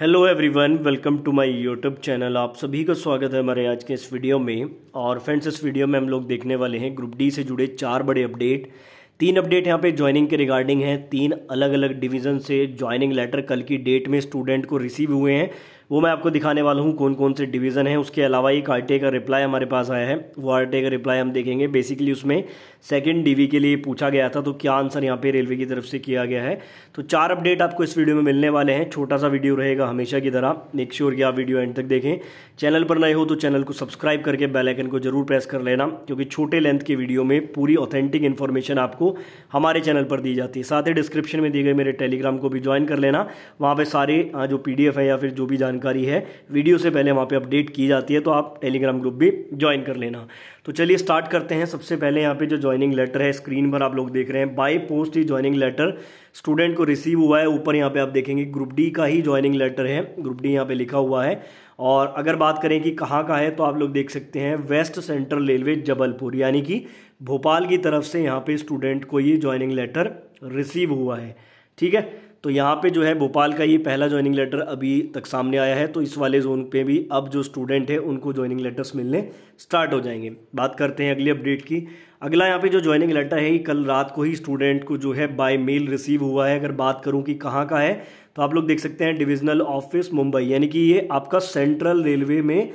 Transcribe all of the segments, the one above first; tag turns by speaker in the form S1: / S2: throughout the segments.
S1: Hello everyone welcome to my YouTube channel आप सभी का स्वागत है हमारे आज के इस वीडियो में और फ्रेंड्स इस वीडियो में हम लोग देखने वाले हैं ग्रुप डी से जुड़े चार बड़े अपडेट तीन अपडेट यहाँ पे ज्वाइनिंग के रिगार्डिंग हैं तीन अलग अलग डिवीज़न से ज्वाइनिंग लेटर कल की डेट में स्टूडेंट को रिसीव हुए हैं वो मैं आपको दिखाने वाला हूँ कौन कौन से डिवीज़न है उसके अलावा एक आरटीए का रिप्लाई हमारे पास आया है वो आर का रिप्लाई हम देखेंगे बेसिकली उसमें सेकेंड डी के लिए पूछा गया था तो क्या आंसर यहाँ पे रेलवे की तरफ से किया गया है तो चार अपडेट आपको इस वीडियो में मिलने वाले हैं छोटा सा वीडियो रहेगा हमेशा की तरह मेक श्योर कि आप वीडियो एंड तक देखें चैनल पर नए हो तो चैनल को सब्सक्राइब करके बेलाइकन को जरूर प्रेस कर लेना क्योंकि छोटे लेंथ के वीडियो में पूरी ऑथेंटिक इन्फॉर्मेशन आपको हमारे चैनल पर दी जाती है साथ ही डिस्क्रिप्शन में दिए गए मेरे टेलीग्राम को भी ज्वाइन कर लेना वहाँ पर सारे हाँ, जो पी है या फिर जो भी जानकारी जानकारी है वीडियो से पहले वहाँ पे अपडेट की जाती है तो आप टेलीग्राम ग्रुप भी ज्वाइन कर लेना तो चलिए स्टार्ट करते हैं सबसे पहले यहाँ पे जो ज्वाइनिंग लेटर है स्क्रीन पर आप लोग देख रहे हैं बाय पोस्ट ही ज्वाइनिंग लेटर स्टूडेंट को रिसीव हुआ है ऊपर यहाँ पे आप देखेंगे ग्रुप डी का ही ज्वाइनिंग लेटर है ग्रुप डी यहाँ पे लिखा हुआ है और अगर बात करें कि कहाँ का है तो आप लोग देख सकते हैं वेस्ट सेंट्रल रेलवे जबलपुर यानी कि भोपाल की तरफ से यहाँ पे स्टूडेंट को ये ज्वाइनिंग लेटर रिसीव हुआ है ठीक है तो यहाँ पे जो है भोपाल का ये पहला ज्वाइनिंग लेटर अभी तक सामने आया है तो इस वाले जोन पे भी अब जो स्टूडेंट है उनको ज्वाइनिंग लेटर्स मिलने स्टार्ट हो जाएंगे बात करते हैं अगली अपडेट की अगला यहाँ पे जो ज्वाइनिंग लेटर है ये कल रात को ही स्टूडेंट को जो है बाय मेल रिसीव हुआ है अगर बात करूँ कि कहाँ का है तो आप लोग देख सकते हैं डिविजनल ऑफिस मुंबई यानी कि ये आपका सेंट्रल रेलवे में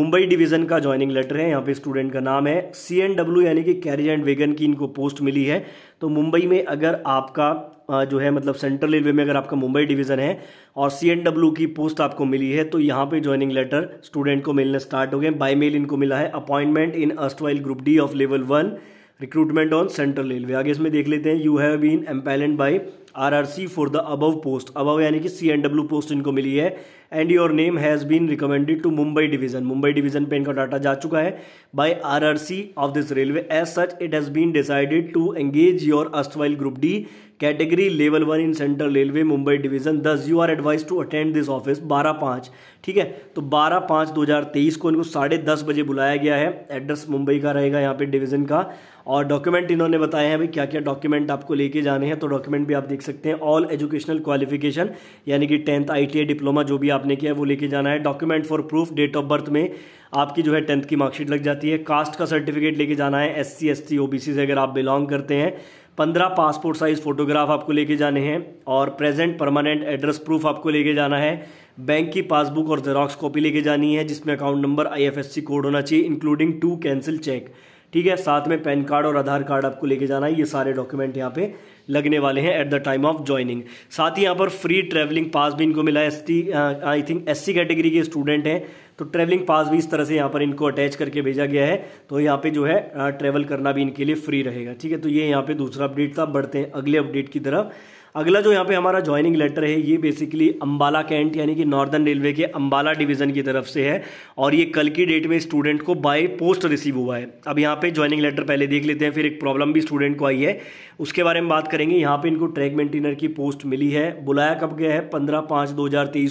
S1: मुंबई डिवीज़न का ज्वाइनिंग लेटर है यहाँ पे स्टूडेंट का नाम है सी एन डब्ल्यू यानी कि कैरिज एंड वेगन की इनको पोस्ट मिली है तो मुंबई में अगर आपका जो है मतलब सेंट्रल रेलवे में अगर आपका मुंबई डिवीज़न है और सी की पोस्ट आपको मिली है तो यहाँ पे ज्वाइनिंग लेटर स्टूडेंट को मिलने स्टार्ट हो गए बाई मेल इनको मिला है appointment in erstwhile group D of level one recruitment on central railway आगे इसमें देख लेते हैं you have been empanelled by RRC for the above post above यानी कि सी एंड पोस्ट इनको मिली है and your name has been recommended to Mumbai division Mumbai division पे इनका डाटा जा चुका है by RRC of this railway as such it has been decided to engage your erstwhile group D category level one in central railway Mumbai division दस you are advised to attend this office बारह पाँच ठीक है तो बारह पाँच दो हज़ार तेईस को इनको साढ़े दस बजे बुलाया गया है एड्रेस मुंबई का रहेगा यहाँ पे डिवीजन का और डॉक्यूमेंट इन्होंने बताया है भाई क्या क्या डॉक्यूमेंट आपको लेके जाने हैं तो डॉक्यूमेंट भी आप देख सकते हैं ऑल एजुकेशनल क्वालिफिकेशन यानी कि टेंथ आई डिप्लोमा जो भी आपने किया है वो लेके जाना है document for proof date of birth में आपकी जो है टेंथ की मार्कशीट लग जाती है कास्ट का सर्टिफिकेट लेके जाना है S C S T O से अगर आप बिलोंग करते हैं पंद्रह पासपोर्ट साइज फोटोग्राफ आपको लेके जाने हैं और प्रेजेंट परमानेंट एड्रेस प्रूफ आपको लेके जाना है बैंक की पासबुक और जेरोक्स कॉपी लेके जानी है जिसमें अकाउंट नंबर आईएफएससी कोड होना चाहिए इंक्लूडिंग टू कैंसिल चेक ठीक है साथ में पैन कार्ड और आधार कार्ड आपको लेके जाना है ये सारे डॉक्यूमेंट यहाँ पे लगने वाले हैं at the time of joining साथ ही यहाँ पर फ्री ट्रैवलिंग पास भी इनको मिला है as I think S category के स्टूडेंट हैं तो ट्रैवलिंग पास भी इस तरह से यहाँ पर इनको अटैच करके भेजा गया है तो यहाँ पे जो है ट्रैवल uh, करना भी इनके लिए फ्री रहेगा ठीक है तो ये यहाँ पे दूसरा अपडेट था बढ़ते हैं अगले अपडेट की तरफ अगला जो यहाँ पे हमारा ज्वाइनिंग लेटर है ये बेसिकली अम्बाला कैंट यानी कि नॉर्दर्न रेलवे के अम्बाला डिवीजन की तरफ से है और ये कल की डेट में स्टूडेंट को बाय पोस्ट रिसीव हुआ है अब यहाँ पे ज्वाइनिंग लेटर पहले देख लेते हैं फिर एक प्रॉब्लम भी स्टूडेंट को आई है उसके बारे में बात करेंगे यहाँ पे इनको ट्रैक मेंटेनर की पोस्ट मिली है बुलाया कब गया है पंद्रह पाँच दो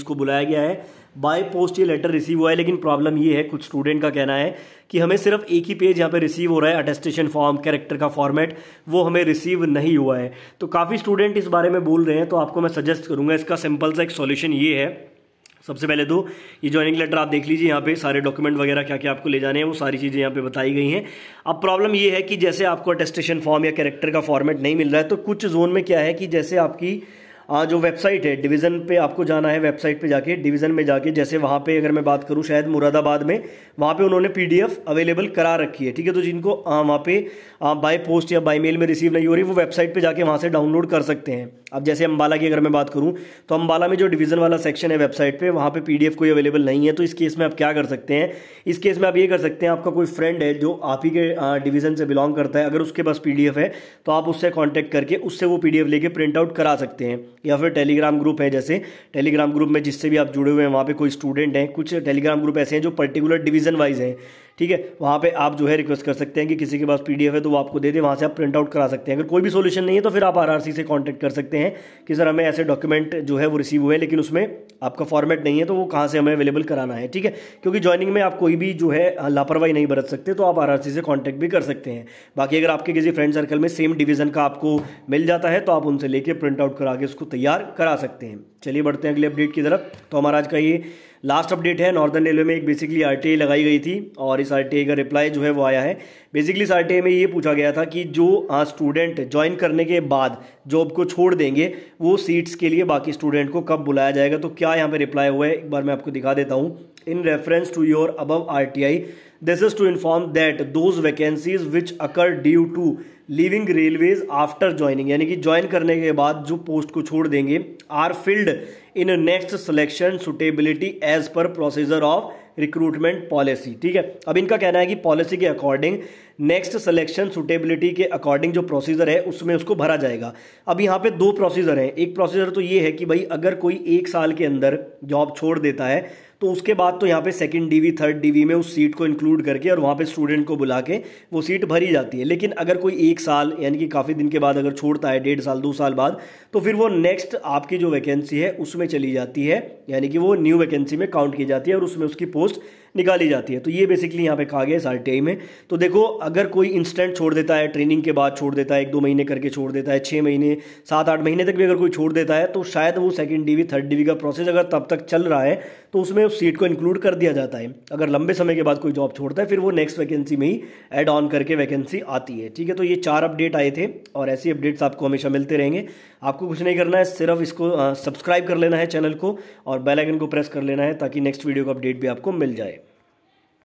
S1: को बुलाया गया है बाय पोस्ट ये लेटर रिसीव हुआ है लेकिन प्रॉब्लम ये है कुछ स्टूडेंट का कहना है कि हमें सिर्फ एक ही पेज यहाँ पे रिसीव हो रहा है अटेस्टेशन फॉर्म कैरेक्टर का फॉर्मेट वो हमें रिसीव नहीं हुआ है तो काफ़ी स्टूडेंट इस बारे में बोल रहे हैं तो आपको मैं सजेस्ट करूँगा इसका सिंपल सा एक सॉल्यूशन ये है सबसे पहले तो ये ज्वाइनिंग लेटर आप देख लीजिए यहाँ पे सारे डॉक्यूमेंट वगैरह क्या क्या आपको ले जाने हैं वो सारी चीज़ें यहाँ पे बताई गई हैं अब प्रॉब्लम ये है कि जैसे आपको अटेस्टेशन फॉर्म या कैरेक्टर का फॉर्मेट नहीं मिल रहा है तो कुछ जोन में क्या है कि जैसे आपकी जो वेबसाइट है डिवीज़न पे आपको जाना है वेबसाइट पे जाके डिवीज़न में जाके जैसे वहाँ पे अगर मैं बात करूँ शायद मुरादाबाद में वहाँ पे उन्होंने पीडीएफ अवेलेबल करा रखी है ठीक है तो जिनको वहाँ पे बाय पोस्ट या बाय मेल में रिसीव नहीं हो रही वो वेबसाइट पर जाके वहाँ से डाउनलोड कर सकते हैं अब जैसे अम्बाला की अगर मैं बात करूँ तो अम्बाला में जो डिवीज़न वाला सेक्शन है वेबसाइट पर वहाँ पर पी कोई अवेलेबल नहीं है तो इस केस में आप क्या कर सकते हैं इस केस में आप ये कर सकते हैं आपका कोई फ्रेंड है जो आप ही के डिवीज़न से बिलोंग करता है अगर उसके पास पी है तो आप उससे कॉन्टैक्ट करके उससे वो पी लेके प्रिंट आउट करा सकते हैं या फिर टेलीग्राम ग्रुप है जैसे टेलीग्राम ग्रुप में जिससे भी आप जुड़े हुए हैं वहाँ पे कोई स्टूडेंट हैं कुछ टेलीग्राम ग्रुप ऐसे हैं जो पर्टिकुलर डिवीज़न वाइज हैं ठीक है वहाँ पे आप जो है रिक्वेस्ट कर सकते हैं कि किसी के पास पी है तो वो आपको दे दे वहाँ से आप प्रिंट आउट करा सकते हैं अगर कोई भी सोल्यूशन नहीं है तो फिर आप आर से कॉन्टैक्ट कर सकते हैं कि सर हमें ऐसे डॉक्यूमेंट जो है वो रिसीव हुए लेकिन उसमें आपका फॉर्मेट नहीं है तो वो कहाँ से हमें अवेलेबल कराना है ठीक है क्योंकि ज्वाइनिंग में आप कोई भी जो है लापरवाही नहीं बरत सकते तो आप आर से कॉन्टैक्ट भी कर सकते हैं बाकी अगर आपके किसी फ्रेंड सर्कल में सेम डिवीज़न का आपको मिल जाता है तो आप उनसे लेके प्रिंट आउट करा के उसको तैयार करा सकते हैं चलिए बढ़ते हैं अगले अपडेट की तरफ तो हमारा आज का ये लास्ट अपडेट है नॉर्दर्न रेलवे में एक बेसिकली आर लगाई गई थी और इस आर का रिप्लाई जो है वो आया है बेसिकली इस आर में ये पूछा गया था कि जो स्टूडेंट ज्वाइन करने के बाद जॉब को छोड़ देंगे वो सीट्स के लिए बाकी स्टूडेंट को कब बुलाया जाएगा तो क्या यहाँ पर रिप्लाई हुआ है एक बार मैं आपको दिखा देता हूँ in reference to your above RTI. This is to inform that those vacancies which occur due to leaving railways after joining यानी कि join करने के बाद जो post को छोड़ देंगे are filled in next selection suitability as per procedure of recruitment policy. ठीक है अब इनका कहना है कि policy के according next selection suitability के according जो procedure है उसमें उसको भरा जाएगा अब यहाँ पे दो procedure हैं एक procedure तो ये है कि भाई अगर कोई एक साल के अंदर job छोड़ देता है तो उसके बाद तो यहाँ पे सेकंड डीवी थर्ड डीवी में उस सीट को इंक्लूड करके और वहाँ पे स्टूडेंट को बुला के वो सीट भरी जाती है लेकिन अगर कोई एक साल यानी कि काफ़ी दिन के बाद अगर छोड़ता है डेढ़ साल दो साल बाद तो फिर वो नेक्स्ट आपकी जो वैकेंसी है उसमें चली जाती है यानी कि वो न्यू वैकेंसी में काउंट की जाती है और उसमें उसकी पोस्ट निकाली जाती है तो ये बेसिकली यहाँ पे कहा गया है आर में तो देखो अगर कोई इंस्टेंट छोड़ देता है ट्रेनिंग के बाद छोड़ देता है एक दो महीने करके छोड़ देता है छः महीने सात आठ महीने तक भी अगर कोई छोड़ देता है तो शायद वो सेकेंड डीवी थर्ड डीवी का प्रोसेस अगर तब तक चल रहा है तो उसमें सीट को इंक्लूड कर दिया जाता है अगर लंबे समय के बाद कोई जॉब छोड़ता है फिर वो नेक्स्ट वैकेंसी में ही एड ऑन करके वैकेंसी आती है ठीक है तो ये चार अपडेट आए थे और ऐसी अपडेट्स आपको हमेशा मिलते रहेंगे आपको कुछ नहीं करना है सिर्फ इसको सब्सक्राइब कर लेना है चैनल को और बेलाइकन को प्रेस कर लेना है ताकि नेक्स्ट वीडियो का अपडेट भी आपको मिल जाए